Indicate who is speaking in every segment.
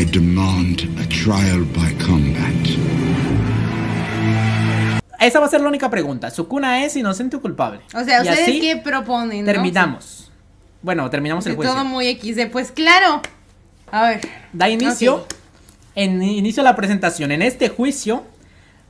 Speaker 1: I demand a trial by combat. Esa va a ser la única pregunta. ¿Sukuna es inocente o culpable?
Speaker 2: O sea, ¿ustedes qué proponen? Terminamos.
Speaker 1: Bueno, terminamos el juicio. Todo
Speaker 2: muy XD. Pues claro. A
Speaker 1: ver. Da inicio. En inicio la presentación. En este juicio,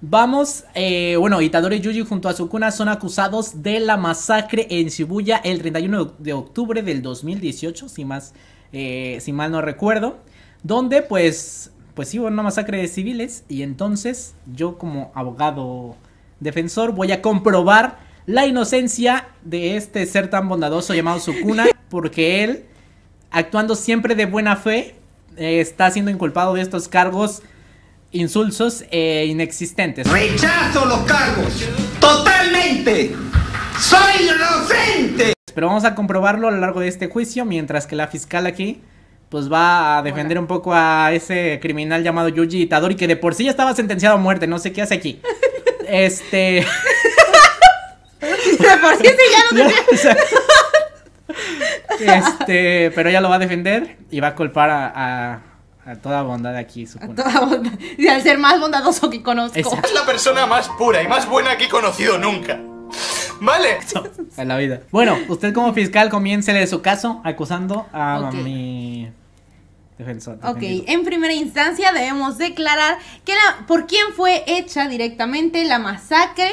Speaker 1: Vamos, eh, bueno, Itadori Yuji junto a Sukuna son acusados de la masacre en Shibuya el 31 de octubre del 2018, más, eh, si mal no recuerdo donde pues, pues sí hubo una masacre de civiles y entonces yo como abogado defensor voy a comprobar la inocencia de este ser tan bondadoso llamado Sukuna, porque él, actuando siempre de buena fe, eh, está siendo inculpado de estos cargos insulsos e inexistentes. Rechazo los cargos, totalmente. Soy inocente. Pero vamos a comprobarlo a lo largo de este juicio, mientras que la fiscal aquí pues va a defender un poco a ese criminal llamado Yuji Itadori, que de por sí ya estaba sentenciado a muerte, no sé qué hace aquí. este... de por sí, sí
Speaker 2: ya no tenía...
Speaker 1: este, pero ella lo va a defender y va a culpar a, toda bondad de aquí, supongo.
Speaker 2: Y al ser más bondadoso que conozco. Es la persona más pura y más buena que he conocido nunca.
Speaker 1: Vale. en la vida. Bueno, usted como fiscal comiéncele su caso acusando a mi ok,
Speaker 2: en primera instancia debemos declarar que por quién fue hecha directamente la masacre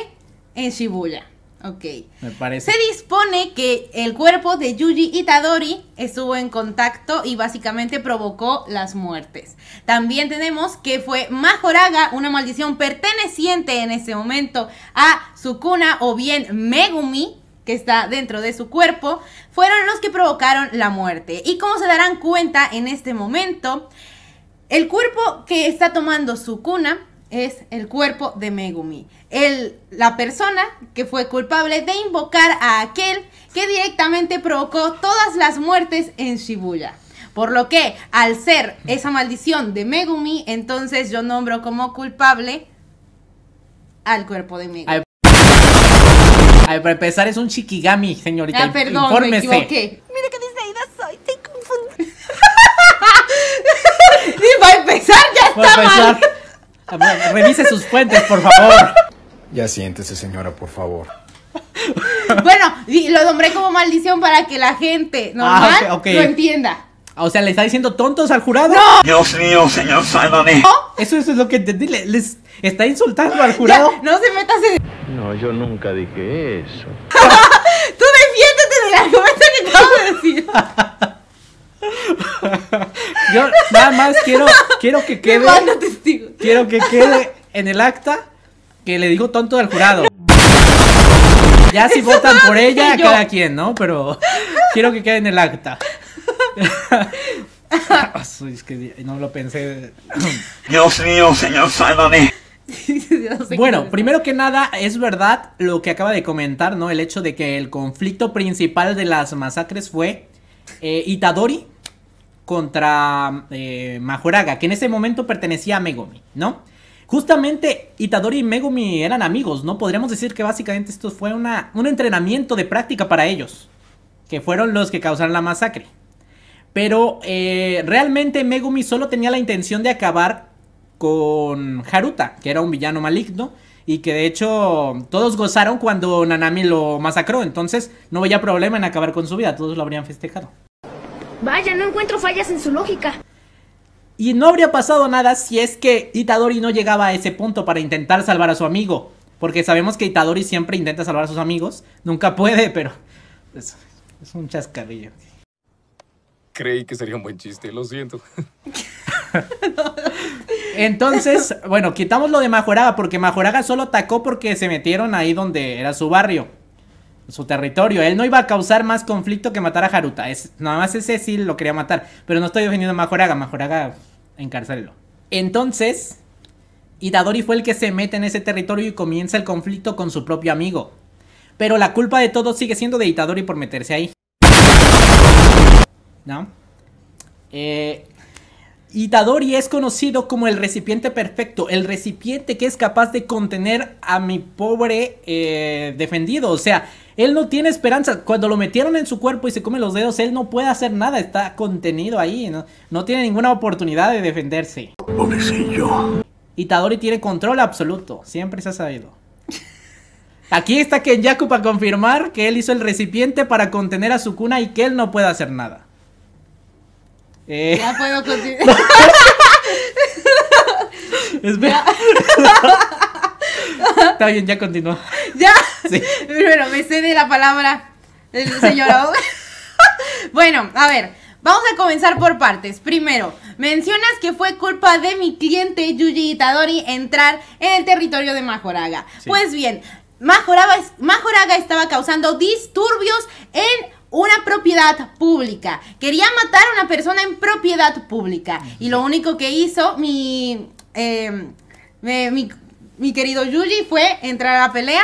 Speaker 2: en Shibuya. Ok. Me parece. Se dispone que el cuerpo de Yuji Itadori estuvo en contacto y básicamente provocó las muertes. También tenemos que fue Majoraga, una maldición perteneciente en ese momento a Sukuna o bien Megumi, que está dentro de su cuerpo, fueron los que provocaron la muerte. Y como se darán cuenta en este momento, el cuerpo que está tomando su cuna es el cuerpo de Megumi, el, la persona que fue culpable de invocar a aquel que directamente provocó todas las muertes en Shibuya. Por lo que, al ser esa maldición de Megumi, entonces yo nombro como culpable al cuerpo de Megumi
Speaker 1: para empezar, es un chiquigami, señorita. Ah, perdón, me equivoqué.
Speaker 2: Mira qué soy, te confundí. y para empezar, ya está empezar,
Speaker 1: mal. Ah, revise sus fuentes, por favor. Ya siéntese, señora, por favor.
Speaker 2: bueno, lo nombré como maldición para que la gente normal ah, lo entienda.
Speaker 1: O sea, le está diciendo tontos al jurado. ¡No! Dios mío, señor, sálvame. Eso, es lo que entendí. Les, está insultando al jurado.
Speaker 2: no se metas en. No, yo nunca dije eso. Tú defiéndete la argumento que acabo
Speaker 1: de decir. yo nada más quiero, quiero que quede. Quiero que quede en el acta que le digo tonto al jurado. Ya si votan por ella, cada quien, ¿no? Pero quiero que quede en el acta. Ah, no lo pensé.
Speaker 2: Dios mío, señor, sálvame.
Speaker 1: bueno, primero que nada, es verdad lo que acaba de comentar, ¿no? El hecho de que el conflicto principal de las masacres fue eh, Itadori contra eh, Majoraga, que en ese momento pertenecía a Megumi, ¿no? Justamente Itadori y Megumi eran amigos, ¿no? Podríamos decir que básicamente esto fue un entrenamiento de práctica para ellos, que fueron los que causaron la masacre. Pero eh, realmente Megumi solo tenía la intención de acabar con Haruta, que era un villano maligno. Y que de hecho todos gozaron cuando Nanami lo masacró. Entonces no veía problema en acabar con su vida. Todos lo habrían festejado.
Speaker 2: Vaya, no encuentro fallas en su lógica.
Speaker 1: Y no habría pasado nada si es que Itadori no llegaba a ese punto para intentar salvar a su amigo. Porque sabemos que Itadori siempre intenta salvar a sus amigos. Nunca puede, pero es, es un chascarrillo creí que sería un buen chiste, lo siento. Entonces, bueno, quitamos lo de Majoraga, porque Majoraga solo atacó porque se metieron ahí donde era su barrio, su territorio. Él no iba a causar más conflicto que matar a Haruta. Es, nada más ese sí lo quería matar. Pero no estoy defendiendo a Majoraga, Majoraga, encarcelarlo. Entonces, Itadori fue el que se mete en ese territorio y comienza el conflicto con su propio amigo. Pero la culpa de todo sigue siendo de Itadori por meterse ahí. ¿no? Eh, Itadori es conocido como el recipiente perfecto, el recipiente que es capaz de contener a mi pobre eh, defendido. O sea, él no tiene esperanza. Cuando lo metieron en su cuerpo y se come los dedos, él no puede hacer nada, está contenido ahí, no, tiene ninguna oportunidad de defenderse. Pobrecillo. Itadori tiene control absoluto, siempre se ha sabido. Aquí está Kenyaku para confirmar que él hizo el recipiente para contener a su cuna y que él no puede hacer nada. Eh.
Speaker 2: Ya puedo continuar.
Speaker 1: Espera. Está bien, ya continúa.
Speaker 2: Ya. Bueno, me cede la palabra el señor bueno, a ver, vamos a comenzar por partes. Primero, mencionas que fue culpa de mi cliente Yuji Itadori entrar en el territorio de Majoraga. Pues bien, Majoraga, Majoraga estaba causando disturbios en una propiedad pública. Quería matar a una persona en propiedad pública. Y lo único que hizo em, mi, mi, querido Yuji fue entrar a la pelea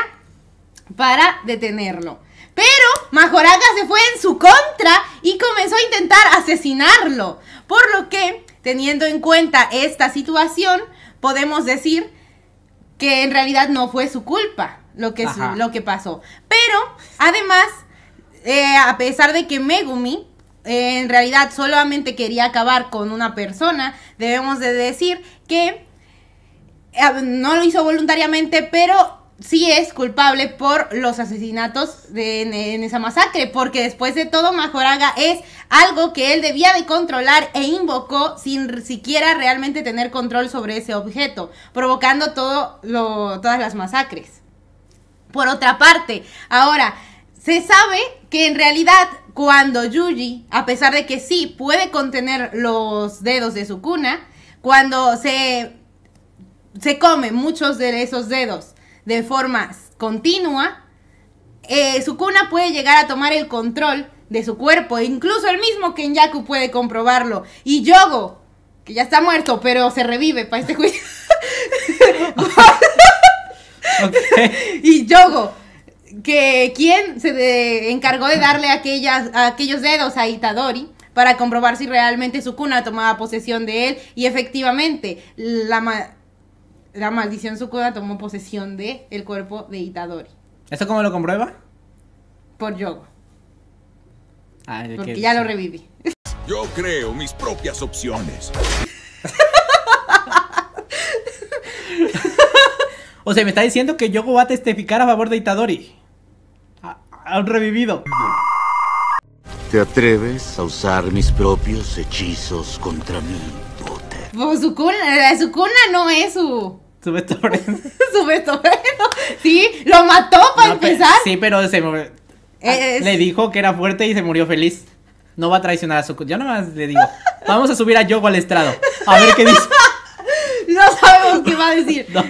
Speaker 2: para detenerlo. Pero Majoraga se fue en su contra y comenzó a intentar asesinarlo. Por lo que, teniendo en cuenta esta situación, podemos decir que en realidad no fue su culpa lo que, lo que pasó. Pero, además, eh, a pesar de que Megumi eh, en realidad solamente quería acabar con una persona, debemos de decir que eh, no lo hizo voluntariamente, pero sí es culpable por los asesinatos en, esa masacre, porque después de todo Majoraga es algo que él debía de controlar e invocó sin siquiera realmente tener control sobre ese objeto, provocando todo todas las masacres. Por otra parte, ahora, se sabe que en realidad cuando Yuji, a pesar de que sí puede contener los dedos de su cuna, cuando se, se come muchos de esos dedos de forma continua, eh, su cuna puede llegar a tomar el control de su cuerpo. E incluso el mismo Kenyaku puede comprobarlo. Y Yogo, que ya está muerto, pero se revive para este juicio. Y Yogo que quién se encargó de darle aquellas, aquellos dedos a Itadori para comprobar si realmente Sukuna tomaba posesión de él y efectivamente la, la maldición Sukuna tomó posesión de el cuerpo de Itadori.
Speaker 1: ¿Eso cómo lo comprueba? Por Yogo. Ah, Porque ya lo reviví. Yo creo mis propias opciones. o sea, me está diciendo que Yogo va a testificar a favor de Itadori han revivido. ¿Te atreves a usar mis propios hechizos contra mí,
Speaker 2: Potter? Pues su cuna, eh, su cuna no es su...
Speaker 1: Su vestuario.
Speaker 2: su vestuario, Sí, lo mató para empezar.
Speaker 1: sí, pero se ah, Es... Le dijo que era fuerte y se murió feliz. No va a traicionar a su Yo nomás le digo. Vamos a subir a Yogo al estrado. A ver qué dice.
Speaker 2: No sabemos qué va a decir.
Speaker 1: No.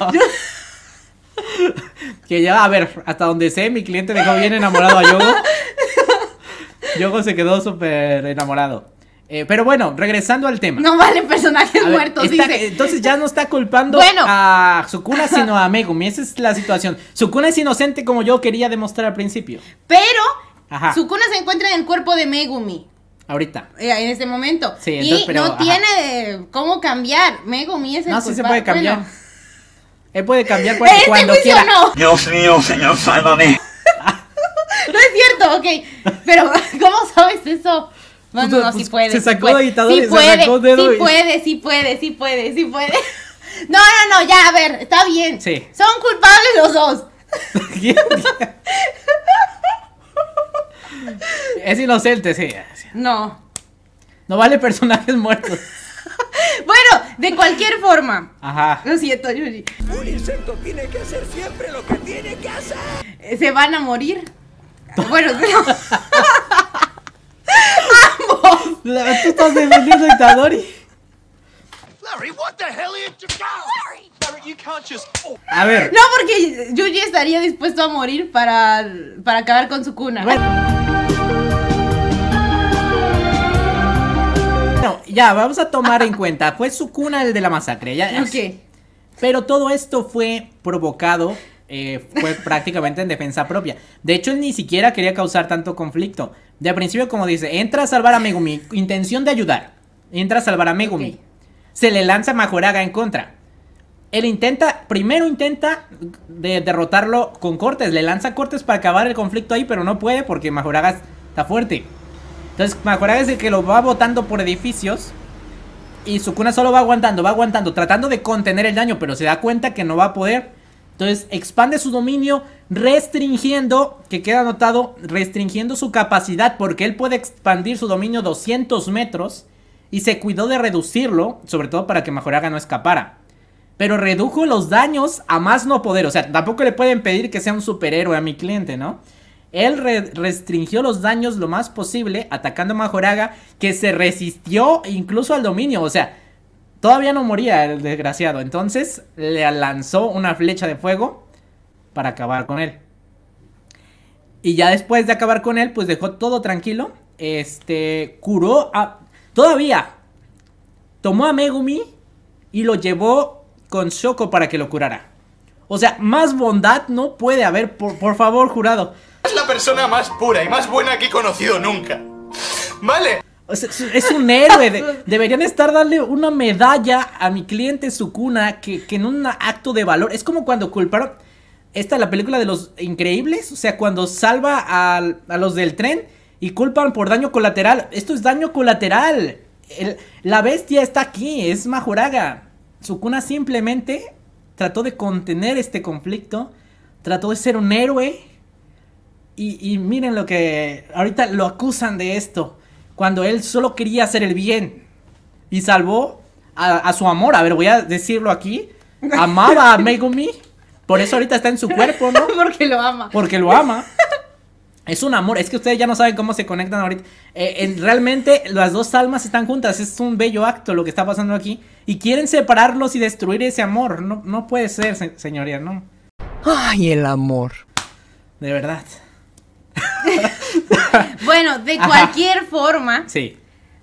Speaker 1: Que ya, a ver, hasta donde sé, mi cliente dejó bien enamorado a Yogo. Yogo se quedó súper enamorado. Eh, pero bueno, regresando al tema. No vale personajes muertos, dice. Entonces ya no está culpando a Sukuna, sino a Megumi. Esa es la situación. Sukuna es inocente como yo quería demostrar al principio.
Speaker 2: Pero Sukuna se encuentra en el cuerpo de Megumi. Ahorita. Eh, en este momento. y no tiene cómo cambiar. Megumi es el No, sí se puede cambiar.
Speaker 1: Él puede cambiar este cuando, este quiera. Dios mío, señor, sálvame.
Speaker 2: no es cierto, ok. Pero, ¿cómo sabes eso? No, no, no, sí pues, puede. Se sacó de puede. Sí se sacó dedo. Sí puede, sí puede, sí puede, sí puede. No, no, no, ya, a ver, está bien. Sí. Son culpables los dos.
Speaker 1: es inocente, sí. No. No vale personajes muertos.
Speaker 2: Bueno, de cualquier forma. Ajá. Lo siento, Yuji Un insecto tiene que hacer siempre lo que tiene que hacer. Eh, Se van a morir. Bueno, pero... ¡Ambos! tú estás defendiendo a Itadori. Larry, what the hell Larry! Oh. A ver. No, porque Yuji estaría dispuesto a morir para, para acabar con su cuna. Bueno.
Speaker 1: Bueno, ya, vamos a tomar en cuenta. Fue su cuna el de la masacre. Ya, Pero todo esto fue provocado eh, fue prácticamente en defensa propia. De hecho, él ni siquiera quería causar tanto conflicto. De principio, como dice, entra a salvar a Megumi, intención de ayudar. Entra a salvar a Megumi. Se le lanza Majoraga en contra. Él intenta, primero intenta de derrotarlo con cortes, le lanza cortes para acabar el conflicto ahí, pero no puede porque Majoraga está fuerte. Entonces, Majoraga es el que lo va botando por edificios. Y su cuna solo va aguantando, va aguantando, tratando de contener el daño, pero se da cuenta que no va a poder. Entonces expande su dominio restringiendo, que queda anotado, restringiendo su capacidad porque él puede expandir su dominio 200 metros y se cuidó de reducirlo, sobre todo para que Majoraga no escapara. Pero redujo los daños a más no poder, o sea, tampoco le pueden pedir que sea un superhéroe a mi cliente, ¿no? Él restringió los daños lo más posible atacando a Majoraga, que se resistió incluso al dominio. O sea, todavía no moría el desgraciado. Entonces le lanzó una flecha de fuego para acabar con él. Y ya después de acabar con él, pues dejó todo tranquilo. Este, curó a... Todavía. Tomó a Megumi y lo llevó con Shoko para que lo curara. O sea, más bondad no puede haber, por favor, jurado es la persona más pura y más buena que he conocido nunca. ¿Vale? Es un héroe. deberían estar darle una medalla a mi cliente Sukuna que, que en un acto de valor. Es como cuando culparon. Esta la película de los increíbles. O sea, cuando salva a, los del tren y culpan por daño colateral. Esto es daño colateral. la bestia está aquí, es Majoraga. Sukuna simplemente trató de contener este conflicto. Trató de ser un héroe y, miren lo que ahorita lo acusan de esto, cuando él solo quería hacer el bien y salvó a, su amor. A ver, voy a decirlo aquí. Amaba a Megumi, por eso ahorita está en su cuerpo, ¿no?
Speaker 2: Porque lo ama. Porque lo ama.
Speaker 1: Es un amor, es que ustedes ya no saben cómo se conectan ahorita. Eh, realmente las dos almas están juntas, es un bello acto lo que está pasando aquí. Y quieren separarlos y destruir ese amor. No, no puede ser, señoría, ¿no? Ay, el amor. De verdad.
Speaker 2: bueno, de cualquier forma,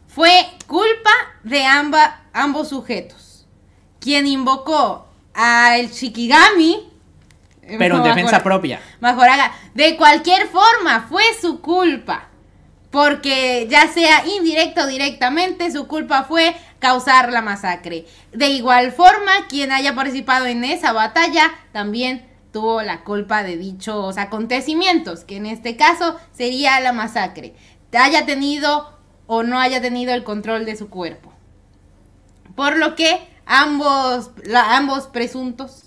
Speaker 2: fue culpa de ambos sujetos, quien invocó al Shikigami. Eh, Pero en defensa propia. propia. haga. de cualquier forma, fue su culpa. Porque ya sea indirecto o directamente, su culpa fue causar la masacre. De igual forma, quien haya participado en esa batalla también tuvo la culpa de dichos acontecimientos, que en este caso sería la masacre, haya tenido o no haya tenido el control de su cuerpo. Por lo que ambos, ambos presuntos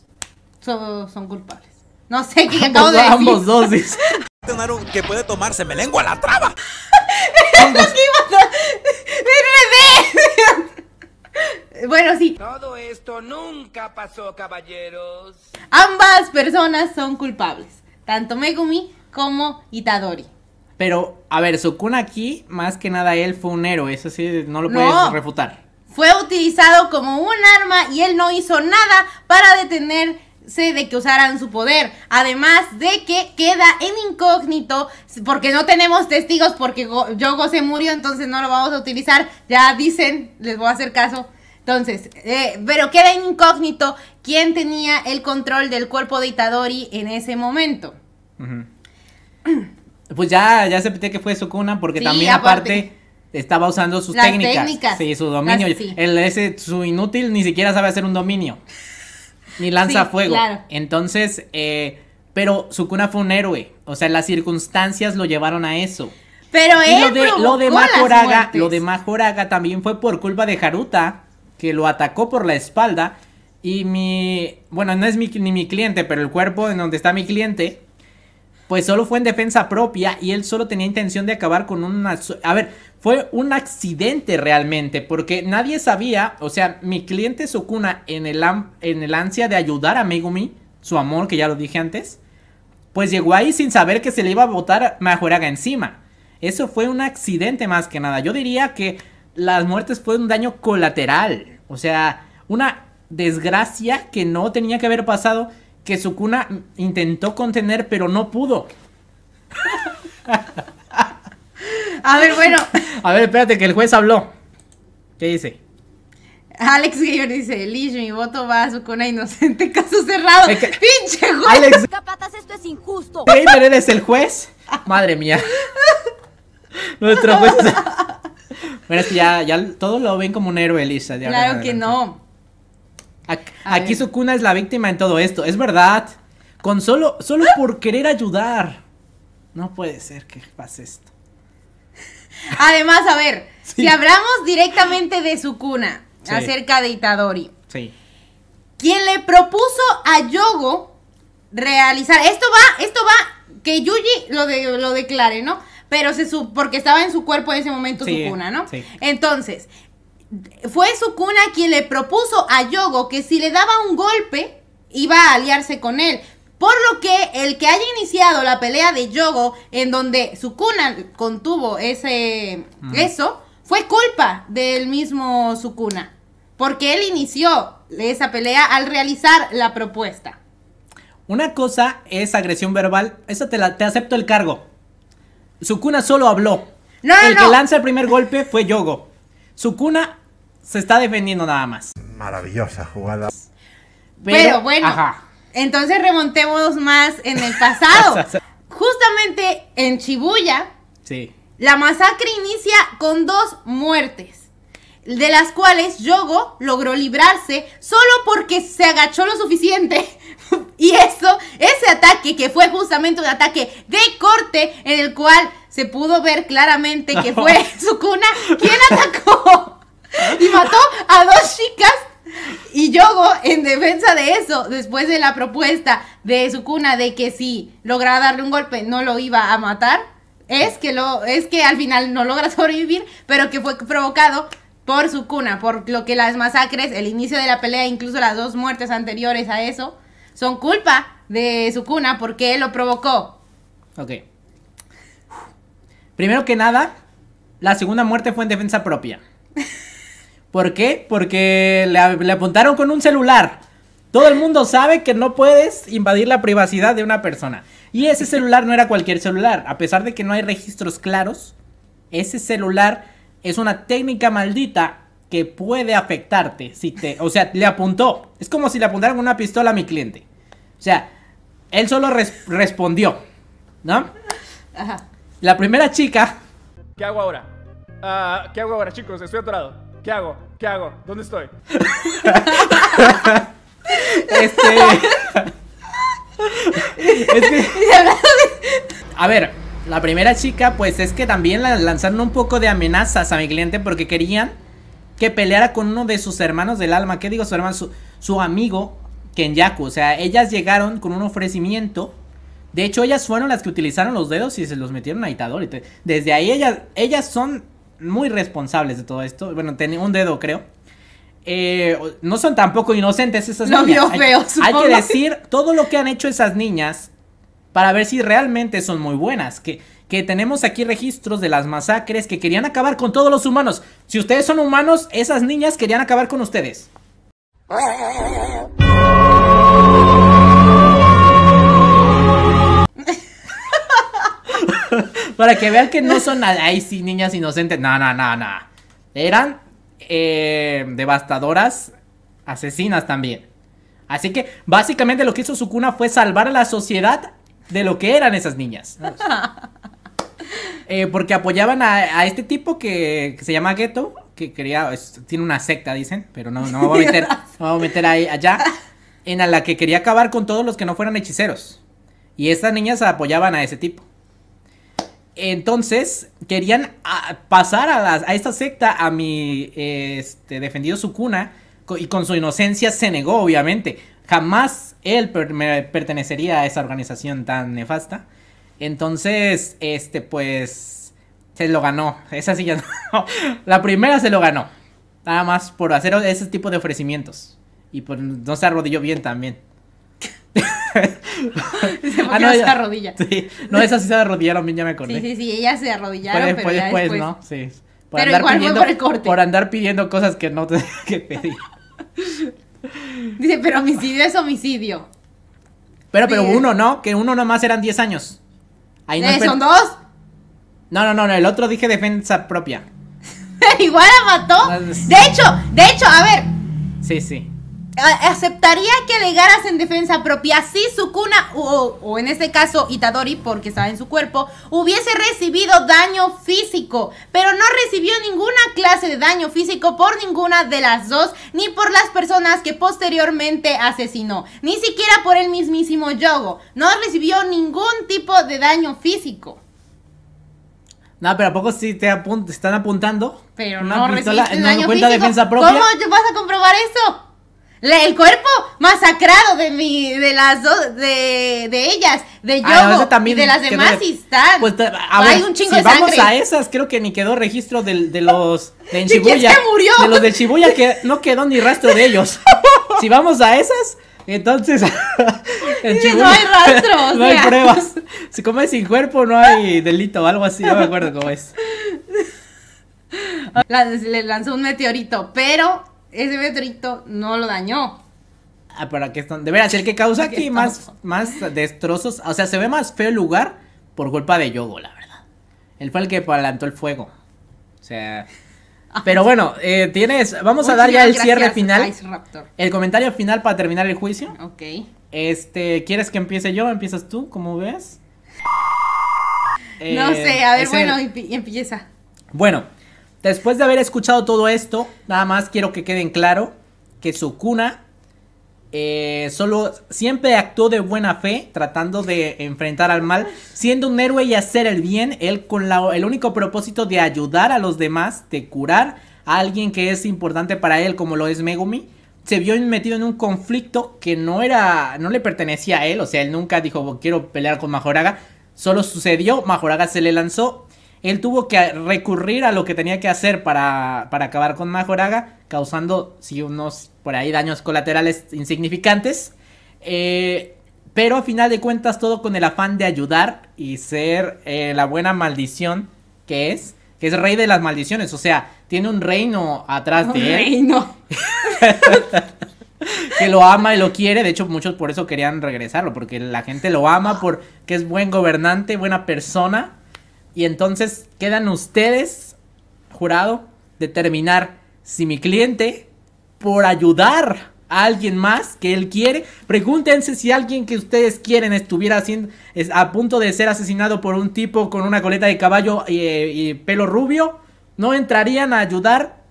Speaker 2: son culpables. No sé qué acabo de decir. Ambos dos
Speaker 1: que puede tomarse, melengua la traba.
Speaker 2: es bueno, sí. Todo esto nunca pasó, caballeros. Ambas personas son culpables, tanto Megumi como Itadori.
Speaker 1: Pero, a ver, Sukuna aquí, más que nada él fue un héroe, eso sí, no lo refutar.
Speaker 2: Fue utilizado como un arma y él no hizo nada para detenerse de que usaran su poder. Además de que queda en incógnito, porque no tenemos testigos, porque Yogo se murió, entonces no lo vamos a utilizar. Ya dicen, les voy a hacer caso, entonces, eh, pero queda incógnito quién tenía el control del cuerpo de Itadori en ese momento.
Speaker 1: pues ya, ya acepté que fue Sukuna porque también aparte, estaba usando sus técnicas. Sí, su dominio. su inútil ni siquiera sabe hacer un dominio. Ni lanza fuego. Entonces, eh, pero Sukuna fue un héroe. O sea, las circunstancias lo llevaron a eso. Pero él lo de, lo de lo de Majoraga también fue por culpa de Haruta que lo atacó por la espalda y mi, bueno, no es mi, ni mi cliente, pero el cuerpo en donde está mi cliente, pues solo fue en defensa propia y él solo tenía intención de acabar con una... A ver, fue un accidente realmente, porque nadie sabía, o sea, mi cliente Sukuna en el, en el ansia de ayudar a Megumi, su amor, que ya lo dije antes, pues llegó ahí sin saber que se le iba a botar Majoraga encima. Eso fue un accidente más que nada. Yo diría que las muertes fue un daño colateral. O sea, una desgracia que no tenía que haber pasado, que Sukuna intentó contener, pero no pudo. A ver, bueno. A ver, espérate, que el juez habló. ¿Qué dice?
Speaker 2: Alex Gayer dice, Lish, mi voto va a Sukuna inocente, caso cerrado. ¡Pinche juez! Alex... Capatas, esto es injusto. Gamer,
Speaker 1: ¿eres el juez? Madre mía. Nuestro juez... Bueno, ya, ya todos lo ven como un héroe, Elisa. claro que no. Aquí, Sukuna es la víctima en todo esto, es verdad. Con solo, solo por querer ayudar. No puede ser que pase esto.
Speaker 2: Además, a ver, si hablamos directamente de Sukuna, acerca de Itadori. Sí. Quien le propuso a Yogo realizar. Esto va, esto va, que Yuji lo, de, lo declare, ¿no? pero su porque estaba en su cuerpo en ese momento su cuna, ¿no? Sí. Entonces, fue su cuna quien le propuso a Yogo que si le daba un golpe, iba a aliarse con él. Por lo que el que haya iniciado la pelea de Yogo, en donde su cuna contuvo ese eso, fue culpa del mismo Sukuna. Porque él inició esa pelea al realizar la propuesta. Una
Speaker 1: cosa es agresión verbal, eso te, la, te acepto el cargo. Sukuna solo habló.
Speaker 2: el que lanza
Speaker 1: el primer golpe fue Yogo. Sukuna se está defendiendo nada más. Maravillosa jugada.
Speaker 2: Pero, bueno, entonces remontemos más en el pasado. Justamente en Shibuya, sí. la masacre inicia con dos muertes de las cuales Yogo logró librarse solo porque se agachó lo suficiente. y eso, ese ataque que fue justamente un ataque de corte en el cual se pudo ver claramente que fue Sukuna quien atacó y mató a dos chicas. Y Yogo, en defensa de eso, después de la propuesta de Sukuna de que si lograba darle un golpe no lo iba a matar, es que, lo, es que al final no logra sobrevivir, pero que fue provocado por su cuna, por lo que las masacres, el inicio de la pelea, incluso las dos muertes anteriores a eso, son culpa de su cuna porque él lo provocó.
Speaker 1: Ok. Primero que nada, la segunda muerte fue en defensa propia. ¿Por qué? Porque le, le, apuntaron con un celular. Todo el mundo sabe que no puedes invadir la privacidad de una persona. Y ese celular no era cualquier celular. A pesar de que no hay registros claros, ese celular es una técnica maldita que puede afectarte. Si te, o sea, le apuntó. Es como si le apuntaran una pistola a mi cliente. O sea, él solo respondió. ¿No? La primera chica. ¿Qué hago ahora? Ah, ¿Qué hago ahora, chicos? Estoy atorado. ¿Qué hago? ¿Qué hago? ¿Dónde estoy? este. A ver, la primera chica, pues es que también lanzaron un poco de amenazas a mi cliente porque querían que peleara con uno de sus hermanos del alma. ¿Qué digo su hermano? Su, amigo Kenyaku. O sea, ellas llegaron con un ofrecimiento. De hecho, ellas fueron las que utilizaron los dedos y se los metieron a Itadori. Desde ahí ellas, ellas son muy responsables de todo esto. Bueno, tenía un dedo, creo. Eh, no son tampoco inocentes esas niñas. hay, que decir, todo lo que han hecho esas niñas para ver si realmente son muy buenas. Que, tenemos aquí registros de las masacres que querían acabar con todos los humanos. Si ustedes son humanos, esas niñas querían acabar con ustedes. Para que vean que no son, ahí sí, niñas inocentes, no, no, no, no. Eran eh, devastadoras, asesinas también. Así que básicamente lo que hizo Sukuna fue salvar a la sociedad de lo que eran esas niñas.
Speaker 2: Ah,
Speaker 1: eh, porque apoyaban a, este tipo que, se llama Ghetto, que quería, tiene una secta, dicen, pero no, no me voy a meter, no voy a meter ahí, allá, en a la que quería acabar con todos los que no fueran hechiceros. Y estas niñas apoyaban a ese tipo. Entonces, querían ah, pasar a, esta secta a mi este, defendido su defendido Sukuna, y con su inocencia se negó, obviamente jamás él pertenecería a esa organización tan nefasta. Entonces, este, pues, se lo ganó. Esa sí ya no. La primera se lo ganó. Nada más por hacer ese tipo de ofrecimientos. Y por no se arrodilló bien también.
Speaker 2: ah, no, se arrodilla. Sí. No, esa
Speaker 1: sí se arrodillaron bien, ya me acordé. Sí,
Speaker 2: sí, sí, ellas se arrodillaron. pero después, ¿no?
Speaker 1: Sí. Por pero igual pidiendo, por el corte. Por andar pidiendo cosas que no tenía que pedir
Speaker 2: Dice, pero homicidio es homicidio.
Speaker 1: Pero, pero uno, ¿no? Que uno nomás eran 10 años. no eh, ¿Son dos? No, no, no, no, el otro dije defensa propia.
Speaker 2: Igual la mató. De hecho, de hecho, a ver. Sí, sí aceptaría que alegaras en defensa propia si su cuna o, en este caso Itadori, porque estaba en su cuerpo, hubiese recibido daño físico, pero no recibió ninguna clase de daño físico por ninguna de las dos, ni por las personas que posteriormente asesinó, ni siquiera por el mismísimo Yogo, no recibió ningún tipo de daño físico.
Speaker 1: No, pero ¿a poco si te están apuntando?
Speaker 2: Pero no, ¿Cómo vas a comprobar eso? el cuerpo masacrado de mi, de las dos, de, de ellas, de ah, yo y de las demás y están. Pues, Hay un chingo si vamos a esas,
Speaker 1: creo que ni quedó registro de, de los de Shibuya. ¿De, los de Shibuya que no quedó ni rastro de ellos. si vamos a esas, entonces no hay rastros. no hay pruebas. Si comes sin cuerpo no hay delito o algo así, no me acuerdo cómo es.
Speaker 2: Le lanzó un meteorito, pero ese meteorito no lo dañó.
Speaker 1: Ah, ¿para qué están? De veras, el que causa aquí más, más destrozos, o sea, se ve más feo el lugar por culpa de Yogo, la verdad. Él fue el que palantó el fuego. O sea... Ah. Pero bueno, eh, tienes, vamos a dar ya el cierre final. El comentario final para terminar el juicio. Ok. Este, ¿quieres que empiece yo? o ¿Empiezas tú? ¿Cómo ves? no eh, sé, a ver, bueno,
Speaker 2: empieza.
Speaker 1: Bueno, Después de haber escuchado todo esto, nada más quiero que queden claro que Sukuna eh, solo siempre actuó de buena fe, tratando de enfrentar al mal, siendo un héroe y hacer el bien, él con el único propósito de ayudar a los demás, de curar a alguien que es importante para él, como lo es Megumi. Se vio metido en un conflicto que no era, no le pertenecía a él, o sea, él nunca dijo quiero pelear con Majoraga, solo sucedió, Majoraga se le lanzó, él tuvo que recurrir a lo que tenía que hacer para, acabar con Majoraga, causando, sí, unos por ahí daños colaterales insignificantes. Eh, pero a final de cuentas, todo con el afán de ayudar y ser eh, la buena maldición que es, que es rey de las maldiciones. O sea, tiene un reino atrás de reino. que lo ama y lo quiere. De hecho, muchos por eso querían regresarlo, porque la gente lo ama porque es buen gobernante, buena persona. Y entonces quedan ustedes, jurado, determinar si mi cliente, por ayudar a alguien más que él quiere, pregúntense si alguien que ustedes quieren estuviera a punto de ser asesinado por un tipo con una coleta de caballo eh, y, pelo rubio, no entrarían a ayudar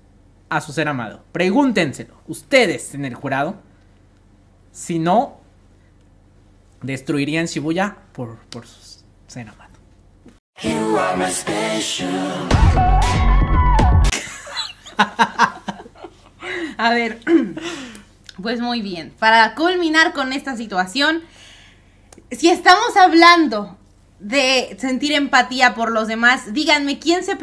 Speaker 1: a su ser amado. Pregúntenselo, ustedes en el jurado, si no, destruirían Shibuya por, por su ser amado.
Speaker 2: A ver, pues muy bien. Para culminar con esta situación, si estamos hablando de sentir empatía por los demás, díganme quién se,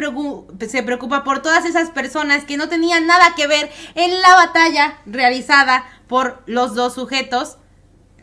Speaker 2: se preocupa por todas esas personas que no tenían nada que ver en la batalla realizada por los dos sujetos,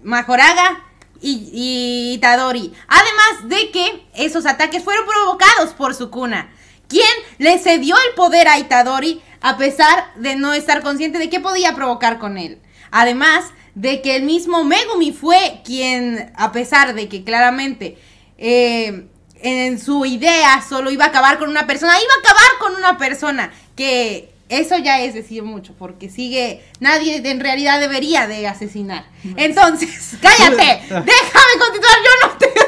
Speaker 2: Majoraga y, y Itadori. Además de que esos ataques fueron provocados por Sukuna, quien le cedió el poder a Itadori a pesar de no estar consciente de qué podía provocar con él. Además de que el mismo Megumi fue quien, a pesar de que claramente eh, en su idea solo iba a acabar con una persona, iba a acabar con una persona que eso ya es decir mucho, porque sigue, nadie en realidad debería de asesinar. Entonces, cállate, ah. déjame continuar, yo no te...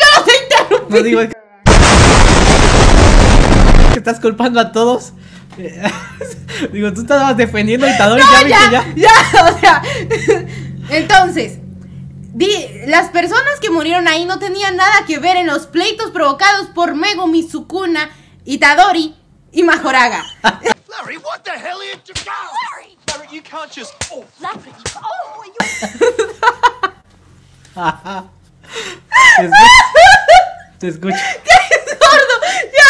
Speaker 2: no te No digo
Speaker 1: estás culpando a todos. digo, tú estabas defendiendo a Itadori ya,
Speaker 2: ya, o sea, entonces... las personas que murieron ahí no tenían nada que ver en los pleitos provocados por Megumi Sukuna, y Itadori y Majoraga. Larry, what the hell you can't just. Oh, you. Oh, te escucho. ¿Qué es gordo? Ya.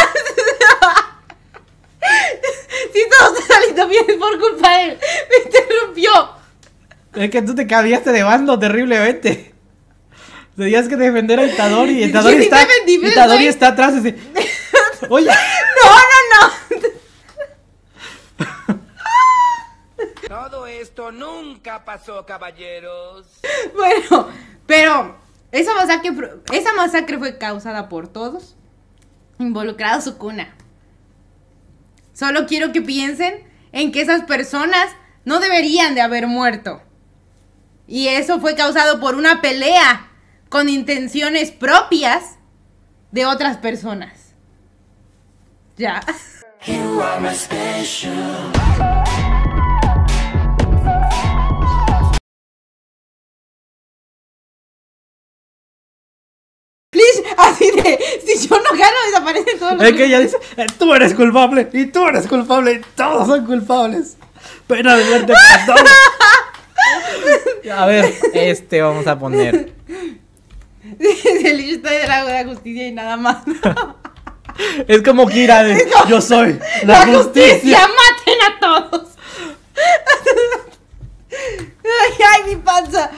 Speaker 2: Si todo está saliendo bien es por culpa de él. Me interrumpió.
Speaker 1: Es que tú te cambiaste de bando terriblemente. Tenías que defender a Itadori. Y sí, está, Itadori está atrás. Así.
Speaker 2: Oye. Esto nunca pasó, caballeros. Bueno, pero esa masacre, esa masacre fue causada por todos, involucrado su cuna. Solo quiero que piensen en que esas personas no deberían de haber muerto. Y eso fue causado por una pelea con intenciones propias de otras personas. Ya. Así de, si yo no gano, desaparecen todos los. Es que ella dice, eh, tú eres culpable, y tú eres culpable, y todos son culpables.
Speaker 1: Pena de muerte A ver, este vamos a poner.
Speaker 2: El está de la justicia y nada más.
Speaker 1: Es como gira de, yo soy la, justicia.
Speaker 2: Maten a todos. ay, mi panza.